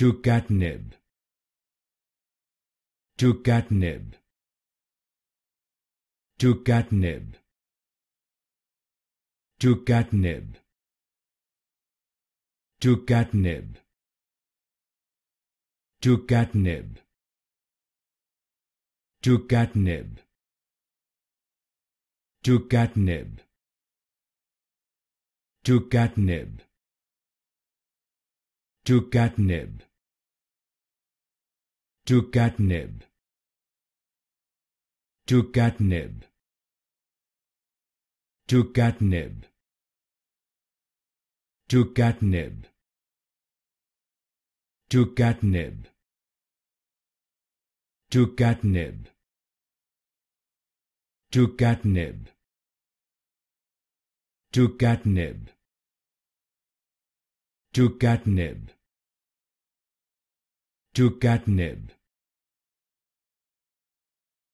to catnip to catnip to catnip to catnip to catnip to catnip to catnip to catnip to catnip to catnip. to catnip. to catnip. to catnip. to catnip. to catnip. to catnip. to catnip. to catnib to catnib to catnip.